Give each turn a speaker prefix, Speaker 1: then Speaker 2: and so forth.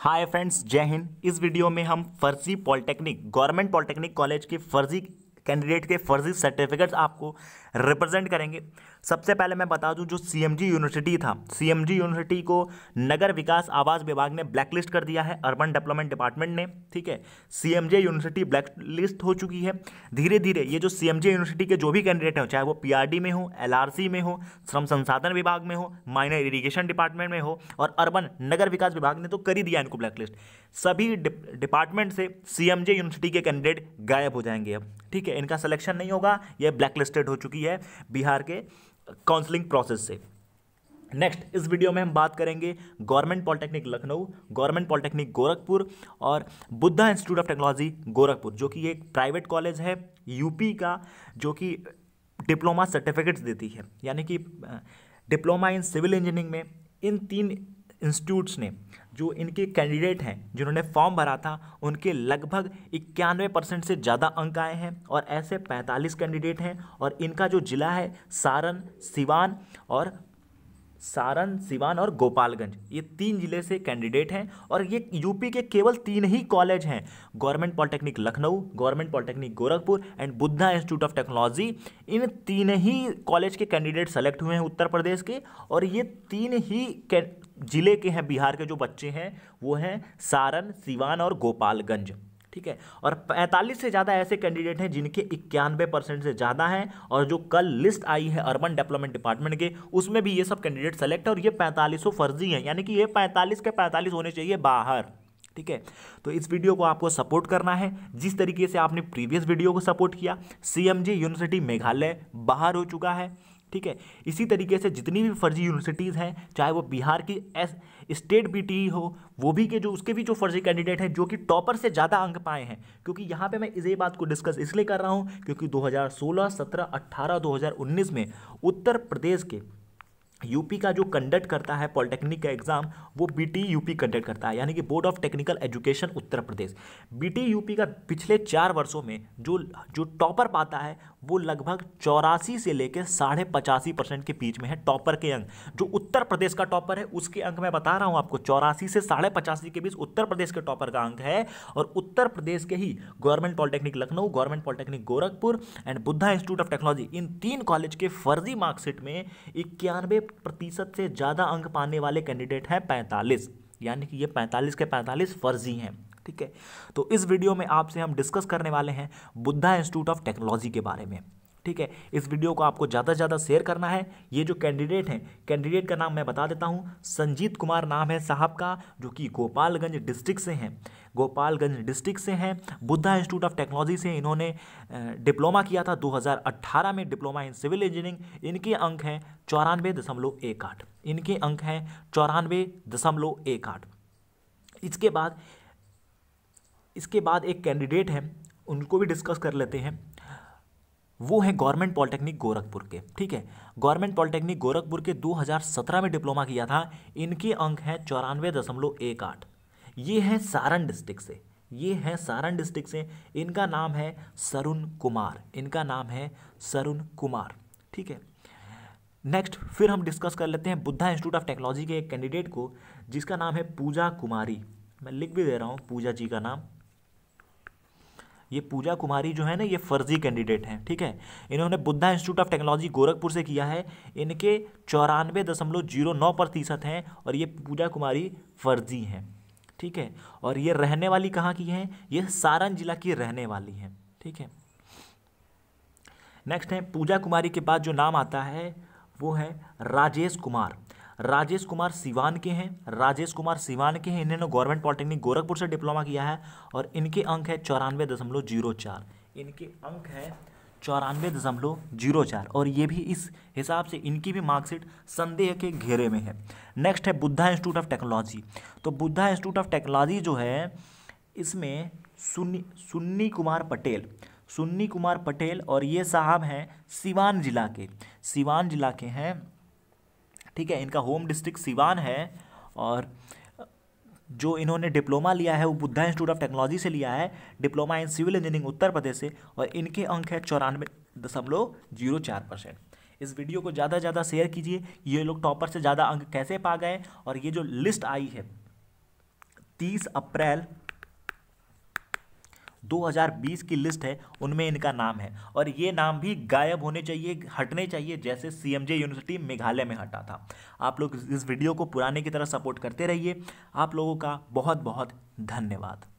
Speaker 1: hi friends जय हिंद इस video में हम फर्जी पॉलिटेक्निक गवर्नमेंट पॉलिटेक्निक कॉलेज के फर्जी कैंडिडेट के फर्जी सर्टिफिकेट्स आपको रिप्रेजेंट करेंगे सबसे पहले मैं बता दूं जो सीएमजी यूनिवर्सिटी था सीएमजी यूनिवर्सिटी को नगर विकास आवास विभाग ने ब्लैकलिस्ट कर दिया है अर्बन डेवलपमेंट डिपार्टमेंट ने ठीक है जे यूनिवर्सिटी ब्लैकलिस्ट हो चुकी है धीरे धीरे ये जो जे यूनिवर्सिटी के जो भी कैंडिडेट हैं चाहे वो डी में हो सी में हो श्रम संसाधन विभाग में हो माइनर इरीगेशन डिपार्टमेंट में हो और अर्बन नगर विकास विभाग ने तो कर ही दिया इनको ब्लैकलिस्ट सभी डिपार्टमेंट से सीएमजे यूनिवर्सिटी के कैंडिडेट गायब हो जाएंगे अब ठीक है इनका सिलेक्शन नहीं होगा यह ब्लैक लिस्टेड हो चुकी है बिहार के काउंसलिंग प्रोसेस से नेक्स्ट इस वीडियो में हम बात करेंगे government polytechnic Lucknow government polytechnic Gorakhpur और Buddha institute of technology Gorakhpur जो कि एक प्राइवेट कॉलेज है यूपी का जो कि डिप्लोमा सर्टिफिकेट्स देती है यानी कि डिप्लोमा इन सिविल इंजीनियरिंग में इन तीन इंस्टीट्यूट्स ने जो इनके कैंडिडेट हैं जिन्होंने फॉर्म भरा था उनके लगभग इक्यानवे परसेंट से ज़्यादा अंक आए हैं और ऐसे 45 कैंडिडेट हैं और इनका जो ज़िला है सारण सिवान और सारण सिवान और गोपालगंज ये तीन जिले से कैंडिडेट हैं और ये यूपी के केवल तीन ही कॉलेज हैं government polytechnic Lucknow government polytechnic Gorakhpur and Buddha institute of technology इन तीन ही कॉलेज के कैंडिडेट सेलेक्ट हुए हैं उत्तर प्रदेश के और ये तीन ही जिले के हैं बिहार के जो बच्चे हैं वो हैं सारण सिवान और गोपालगंज ठीक है और 45 से ज़्यादा ऐसे कैंडिडेट हैं जिनके इक्यानवे परसेंट से ज़्यादा हैं और जो कल लिस्ट आई है अर्बन डेवलपमेंट डिपार्टमेंट के उसमें भी ये सब कैंडिडेट सेलेक्ट है और ये पैंतालीसों फर्जी हैं यानी कि ये पैंतालीस के पैंतालीस होने चाहिए बाहर ठीक है तो इस वीडियो को आपको सपोर्ट करना है जिस तरीके से आपने प्रीवियस वीडियो को सपोर्ट किया सी यूनिवर्सिटी मेघालय बाहर हो चुका है ठीक है इसी तरीके से जितनी भी फर्जी यूनिवर्सिटीज़ हैं चाहे वो बिहार की S state B T e हो वो भी के जो उसके भी जो फर्जी कैंडिडेट हैं जो कि टॉपर से ज़्यादा अंक पाए हैं क्योंकि यहाँ पे मैं इसी बात को डिस्कस इसलिए कर रहा हूँ क्योंकि 2016, 17, 18, 2019 में उत्तर प्रदेश के यूपी का जो कंडक्ट करता है पॉलिटेक्निक का एग्ज़ाम वो बी यूपी कंडक्ट करता है यानी कि board of technical education Uttar Pradesh B UP e का पिछले चार वर्षों में जो जो टॉपर पाता है वो लगभग चौरासी से लेकर साढ़े पचासी परसेंट के बीच में है टॉपर के अंक जो उत्तर प्रदेश का टॉपर है उसके अंक मैं बता रहा हूँ आपको चौरासी से साढ़े पचासी के बीच उत्तर प्रदेश के टॉपर का अंक है और उत्तर प्रदेश के ही government polytechnic Lucknow government polytechnic Gorakhpur and Buddha institute of technology इन तीन कॉलेज के फर्जी मार्कशीट में इक्यानवे प्रतिशत से ज़्यादा अंक पाने वाले कैंडिडेट हैं पैंतालीस यानी कि ये पैंतालीस के पैंतालीस फर्जी हैं ठीक है तो इस वीडियो में आपसे हम डिस्कस करने वाले हैं बुद्धा इंस्टीट्यूट ऑफ टेक्नोलॉजी के बारे में ठीक है इस वीडियो को आपको ज़्यादा से ज़्यादा शेयर करना है ये जो कैंडिडेट हैं कैंडिडेट का नाम मैं बता देता हूँ संजीत कुमार नाम है साहब का जो कि गोपालगंज डिस्ट्रिक्ट से हैं गोपालगंज डिस्ट्रिक्ट से हैं बुद्धा इंस्टीट्यूट ऑफ टेक्नोलॉजी से इन्होंने डिप्लोमा किया था 2018 में डिप्लोमा इन सिविल इंजीनियरिंग इनके अंक हैं चौरानवे दशमलव एक आठ इनके अंक हैं चौरानवे दशमलव एक आठ इसके बाद इसके बाद एक कैंडिडेट हैं उनको भी डिस्कस कर लेते हैं वो हैं गवर्नमेंट पॉलिटेक्निक गोरखपुर के ठीक है गवर्नमेंट पॉलिटेक्निक गोरखपुर के 2017 में डिप्लोमा किया था इनके अंक हैं चौरानवे दशमलव एक आठ ये हैं सारण डिस्ट्रिक्ट से ये हैं सारण डिस्ट्रिक्ट से इनका नाम है सरुण कुमार इनका नाम है सरुण कुमार ठीक है नेक्स्ट फिर हम डिस्कस कर लेते हैं बुद्धा इंस्टीट्यूट ऑफ टेक्नोलॉजी के एक कैंडिडेट को जिसका नाम है पूजा कुमारी मैं लिख भी दे रहा हूँ पूजा जी का नाम ये पूजा कुमारी जो है ना ये फर्जी कैंडिडेट हैं ठीक है इन्होंने Buddha institute of technology Gorakhpur से किया है इनके चौरानवे दशमलव जीरो नौ प्रतिशत हैं और ये पूजा कुमारी फर्जी हैं ठीक है और ये रहने वाली कहाँ की हैं ये सारण जिला की रहने वाली हैं ठीक है नेक्स्ट है पूजा कुमारी के बाद जो नाम आता है वो है राजेश कुमार राजेश कुमार सिवान के हैं राजेश कुमार सिवान के हैं इन्होंने गवर्नमेंट पॉलिटेक्निक गोरखपुर से डिप्लोमा किया है और इनके अंक है चौरानवे दशमलव जीरो चार इनके अंक है चौरानवे दशमलव जीरो चार और ये भी इस हिसाब से इनकी भी मार्कशीट संदेह के घेरे में है नेक्स्ट है बुद्धा इंस्टीट्यूट ऑफ टेक्नोलॉजी तो बुद्धा इंस्टीट्यूट ऑफ टेक्नोलॉजी जो है इसमें सुन्नी सुन्नी कुमार पटेल सुन्नी कुमार पटेल और ये साहब हैं सिवान जिला के सिवान जिला के हैं ठीक है इनका होम डिस्ट्रिक्ट सिवान है और जो इन्होंने डिप्लोमा लिया है वो बुद्धा इंस्टीट्यूट ऑफ टेक्नोलॉजी से लिया है diploma in civil engineering Uttar Pradesh से और इनके अंक है चौरानवे दशमलव जीरो चार परसेंट इस वीडियो को ज़्यादा से ज़्यादा शेयर कीजिए ये लोग टॉपर से ज़्यादा अंक कैसे पा गए और ये जो लिस्ट आई है तीस अप्रैल 2020 की लिस्ट है उनमें इनका नाम है और ये नाम भी गायब होने चाहिए हटने चाहिए जैसे जे यूनिवर्सिटी मेघालय में हटा था आप लोग इस वीडियो को पुराने की तरह सपोर्ट करते रहिए आप लोगों का बहुत बहुत धन्यवाद